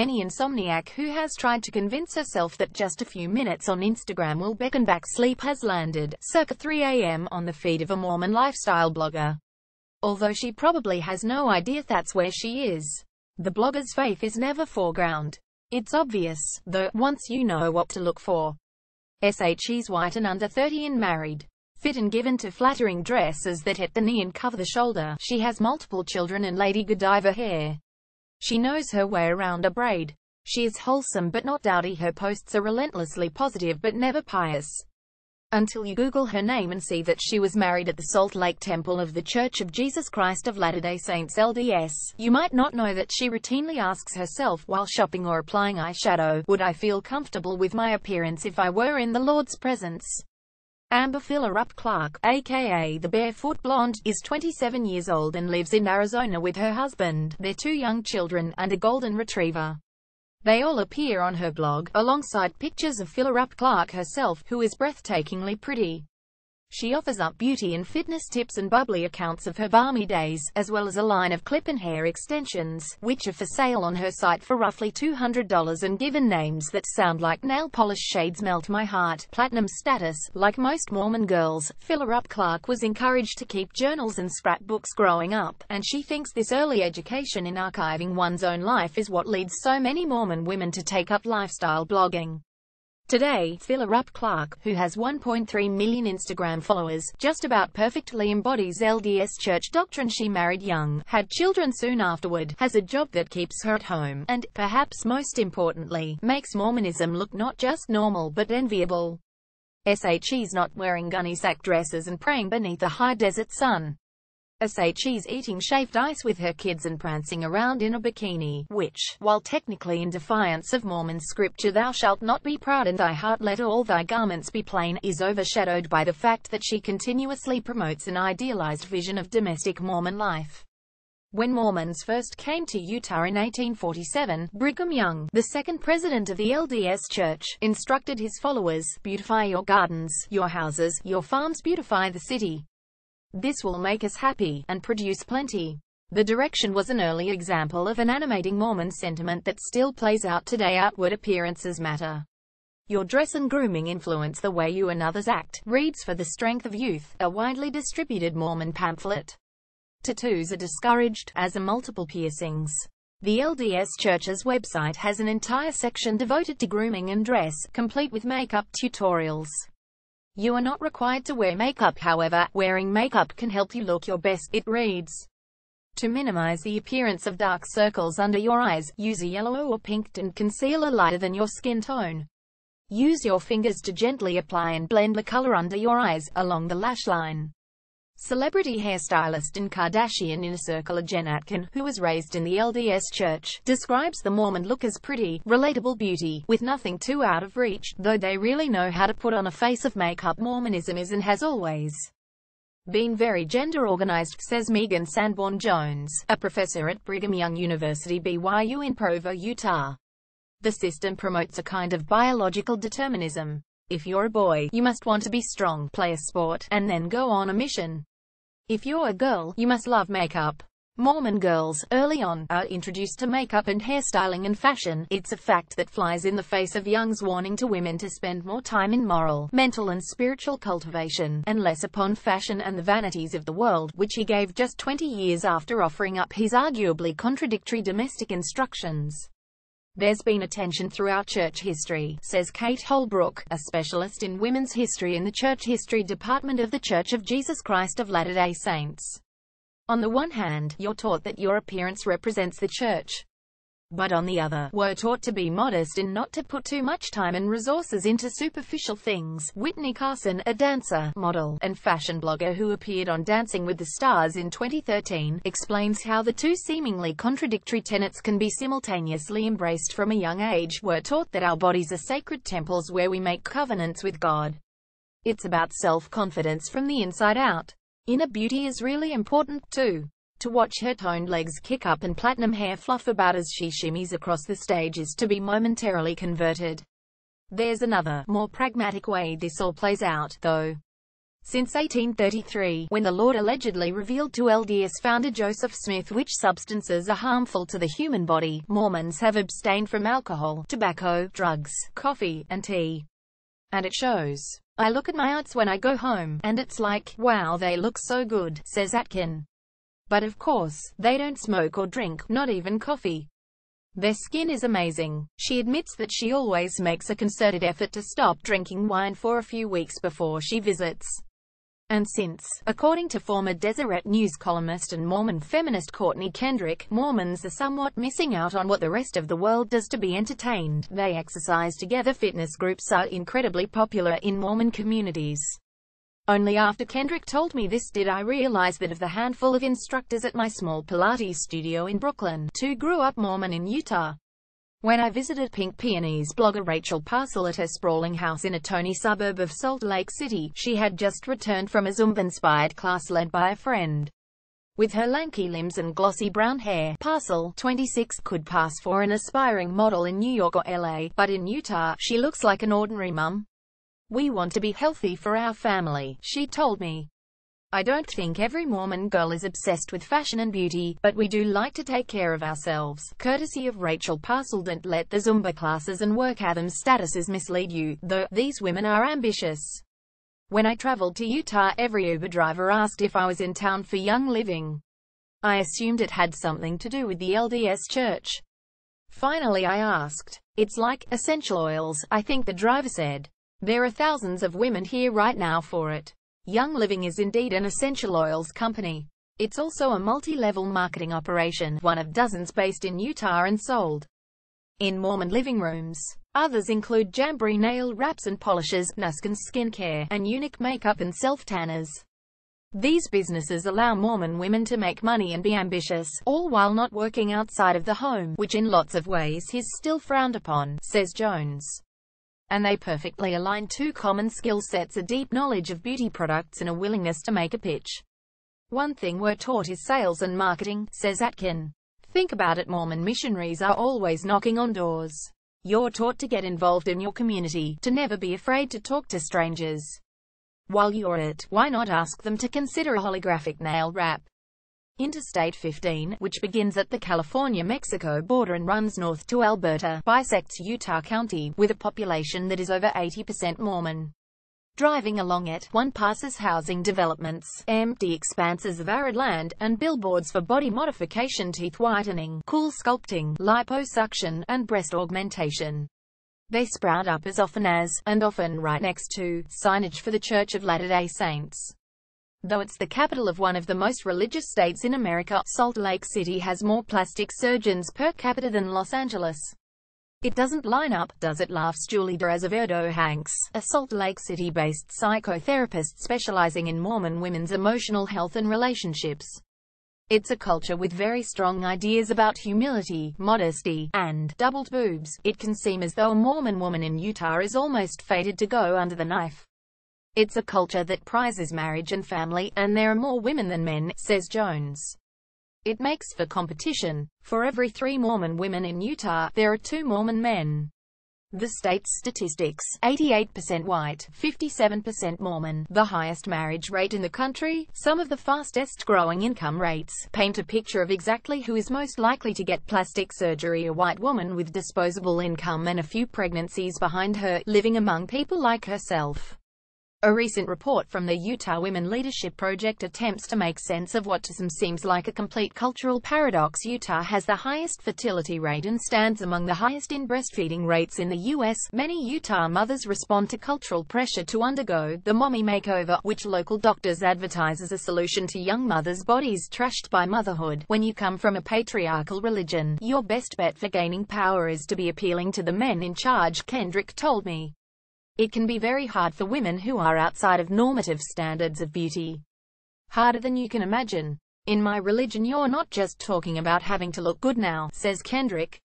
Any insomniac who has tried to convince herself that just a few minutes on Instagram will beckon back sleep has landed, circa 3 a.m., on the feed of a Mormon lifestyle blogger. Although she probably has no idea that's where she is. The blogger's faith is never foreground. It's obvious, though, once you know what to look for. SHE's white and under 30 and married. Fit and given to flattering dresses that hit the knee and cover the shoulder. She has multiple children and Lady Godiva hair. She knows her way around a braid. She is wholesome but not dowdy. Her posts are relentlessly positive but never pious. Until you Google her name and see that she was married at the Salt Lake Temple of the Church of Jesus Christ of Latter-day Saints LDS, you might not know that she routinely asks herself while shopping or applying eyeshadow, would I feel comfortable with my appearance if I were in the Lord's presence? Amber Phillerup Clark, aka the Barefoot Blonde, is 27 years old and lives in Arizona with her husband, their two young children, and a golden retriever. They all appear on her blog, alongside pictures of Phillerup Clark herself, who is breathtakingly pretty. She offers up beauty and fitness tips and bubbly accounts of her balmy days, as well as a line of clip and hair extensions, which are for sale on her site for roughly $200 and given names that sound like nail polish shades melt my heart, platinum status, like most Mormon girls, filler up Clark was encouraged to keep journals and scrapbooks growing up, and she thinks this early education in archiving one's own life is what leads so many Mormon women to take up lifestyle blogging. Today, Rupp Clark, who has 1.3 million Instagram followers, just about perfectly embodies LDS church doctrine she married young, had children soon afterward, has a job that keeps her at home, and, perhaps most importantly, makes Mormonism look not just normal but enviable. SHE's not wearing gunny sack dresses and praying beneath a high desert sun say she's eating shaved ice with her kids and prancing around in a bikini, which, while technically in defiance of Mormon scripture thou shalt not be proud and thy heart let all thy garments be plain, is overshadowed by the fact that she continuously promotes an idealized vision of domestic Mormon life. When Mormons first came to Utah in 1847, Brigham Young, the second president of the LDS Church, instructed his followers, beautify your gardens, your houses, your farms, beautify the city. This will make us happy, and produce plenty. The direction was an early example of an animating Mormon sentiment that still plays out today outward appearances matter. Your dress and grooming influence the way you and others act, reads for the strength of youth, a widely distributed Mormon pamphlet. Tattoos are discouraged, as are multiple piercings. The LDS Church's website has an entire section devoted to grooming and dress, complete with makeup tutorials. You are not required to wear makeup however, wearing makeup can help you look your best, it reads. To minimize the appearance of dark circles under your eyes, use a yellow or pink tint concealer lighter than your skin tone. Use your fingers to gently apply and blend the color under your eyes, along the lash line. Celebrity hairstylist and Kardashian inner circle Jen Atkin, who was raised in the LDS Church, describes the Mormon look as pretty, relatable beauty, with nothing too out of reach, though they really know how to put on a face of makeup. Mormonism is and has always been very gender organized, says Megan Sanborn Jones, a professor at Brigham Young University BYU in Provo, Utah. The system promotes a kind of biological determinism. If you're a boy, you must want to be strong, play a sport, and then go on a mission. If you're a girl, you must love makeup. Mormon girls, early on, are introduced to makeup and hairstyling and fashion. It's a fact that flies in the face of Young's warning to women to spend more time in moral, mental and spiritual cultivation, and less upon fashion and the vanities of the world, which he gave just 20 years after offering up his arguably contradictory domestic instructions. There's been attention throughout church history, says Kate Holbrook, a specialist in women's history in the Church History Department of The Church of Jesus Christ of Latter-day Saints. On the one hand, you're taught that your appearance represents the church but on the other, were taught to be modest and not to put too much time and resources into superficial things. Whitney Carson, a dancer, model, and fashion blogger who appeared on Dancing with the Stars in 2013, explains how the two seemingly contradictory tenets can be simultaneously embraced from a young age. We're taught that our bodies are sacred temples where we make covenants with God. It's about self-confidence from the inside out. Inner beauty is really important, too. To watch her toned legs kick up and platinum hair fluff about as she shimmies across the stage is to be momentarily converted. There's another, more pragmatic way this all plays out, though. Since 1833, when the Lord allegedly revealed to LDS founder Joseph Smith which substances are harmful to the human body, Mormons have abstained from alcohol, tobacco, drugs, coffee, and tea. And it shows. I look at my arts when I go home, and it's like, wow they look so good, says Atkin. But of course, they don't smoke or drink, not even coffee. Their skin is amazing. She admits that she always makes a concerted effort to stop drinking wine for a few weeks before she visits. And since, according to former Deseret News columnist and Mormon feminist Courtney Kendrick, Mormons are somewhat missing out on what the rest of the world does to be entertained, they exercise together. Fitness groups are incredibly popular in Mormon communities. Only after Kendrick told me this did I realize that of the handful of instructors at my small Pilates studio in Brooklyn, two grew up Mormon in Utah. When I visited Pink Peonies blogger Rachel Parcel at her sprawling house in a Tony suburb of Salt Lake City, she had just returned from a Zumba-inspired class led by a friend. With her lanky limbs and glossy brown hair, Parcel, 26, could pass for an aspiring model in New York or LA, but in Utah, she looks like an ordinary mum. We want to be healthy for our family, she told me. I don't think every Mormon girl is obsessed with fashion and beauty, but we do like to take care of ourselves. Courtesy of Rachel Parcel don't let the Zumba classes and work Adam statuses mislead you, though, these women are ambitious. When I traveled to Utah every Uber driver asked if I was in town for Young Living. I assumed it had something to do with the LDS church. Finally I asked. It's like essential oils, I think the driver said. There are thousands of women here right now for it. Young Living is indeed an essential oils company. It's also a multi-level marketing operation, one of dozens based in Utah and sold in Mormon living rooms. Others include Jamboree nail wraps and polishes, Nuskin skincare, and Unique makeup and self-tanners. These businesses allow Mormon women to make money and be ambitious, all while not working outside of the home, which in lots of ways is still frowned upon, says Jones and they perfectly align two common skill sets a deep knowledge of beauty products and a willingness to make a pitch. One thing we're taught is sales and marketing, says Atkin. Think about it Mormon missionaries are always knocking on doors. You're taught to get involved in your community, to never be afraid to talk to strangers. While you're at it, why not ask them to consider a holographic nail wrap? Interstate 15, which begins at the California-Mexico border and runs north to Alberta, bisects Utah County, with a population that is over 80% Mormon. Driving along it, one passes housing developments, empty expanses of arid land, and billboards for body modification teeth whitening, cool sculpting, liposuction, and breast augmentation. They sprout up as often as, and often right next to, signage for the Church of Latter-day Saints. Though it's the capital of one of the most religious states in America, Salt Lake City has more plastic surgeons per capita than Los Angeles. It doesn't line up, does it? laughs Julie de Azevedo Hanks, a Salt Lake City-based psychotherapist specializing in Mormon women's emotional health and relationships. It's a culture with very strong ideas about humility, modesty, and doubled boobs. It can seem as though a Mormon woman in Utah is almost fated to go under the knife. It's a culture that prizes marriage and family, and there are more women than men, says Jones. It makes for competition. For every three Mormon women in Utah, there are two Mormon men. The state's statistics, 88% white, 57% Mormon, the highest marriage rate in the country, some of the fastest growing income rates, paint a picture of exactly who is most likely to get plastic surgery a white woman with disposable income and a few pregnancies behind her, living among people like herself. A recent report from the Utah Women Leadership Project attempts to make sense of what to some seems like a complete cultural paradox. Utah has the highest fertility rate and stands among the highest in breastfeeding rates in the U.S. Many Utah mothers respond to cultural pressure to undergo the mommy makeover, which local doctors advertise as a solution to young mothers' bodies trashed by motherhood. When you come from a patriarchal religion, your best bet for gaining power is to be appealing to the men in charge, Kendrick told me. It can be very hard for women who are outside of normative standards of beauty. Harder than you can imagine. In my religion you're not just talking about having to look good now, says Kendrick.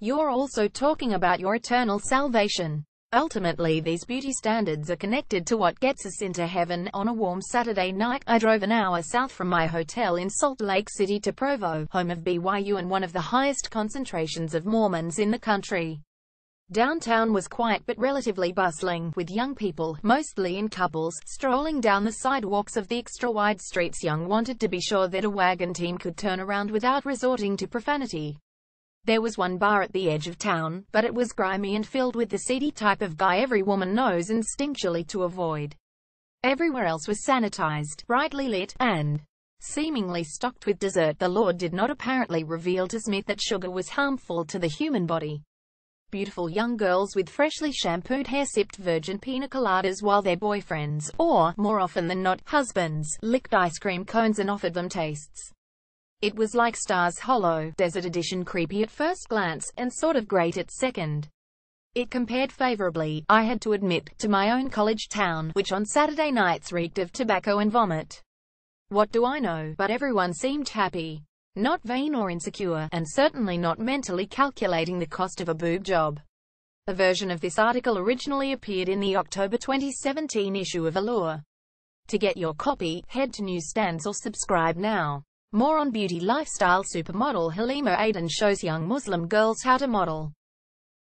You're also talking about your eternal salvation. Ultimately these beauty standards are connected to what gets us into heaven. On a warm Saturday night, I drove an hour south from my hotel in Salt Lake City to Provo, home of BYU and one of the highest concentrations of Mormons in the country. Downtown was quiet but relatively bustling, with young people, mostly in couples, strolling down the sidewalks of the extra-wide streets. Young wanted to be sure that a wagon team could turn around without resorting to profanity. There was one bar at the edge of town, but it was grimy and filled with the seedy type of guy every woman knows instinctually to avoid. Everywhere else was sanitized, brightly lit, and seemingly stocked with dessert. The Lord did not apparently reveal to Smith that sugar was harmful to the human body beautiful young girls with freshly shampooed hair sipped virgin pina coladas while their boyfriends, or, more often than not, husbands, licked ice cream cones and offered them tastes. It was like Stars Hollow, Desert Edition creepy at first glance, and sort of great at second. It compared favorably, I had to admit, to my own college town, which on Saturday nights reeked of tobacco and vomit. What do I know, but everyone seemed happy not vain or insecure, and certainly not mentally calculating the cost of a boob job. A version of this article originally appeared in the October 2017 issue of Allure. To get your copy, head to newsstands or subscribe now. More on beauty lifestyle supermodel Halima Aden shows young Muslim girls how to model.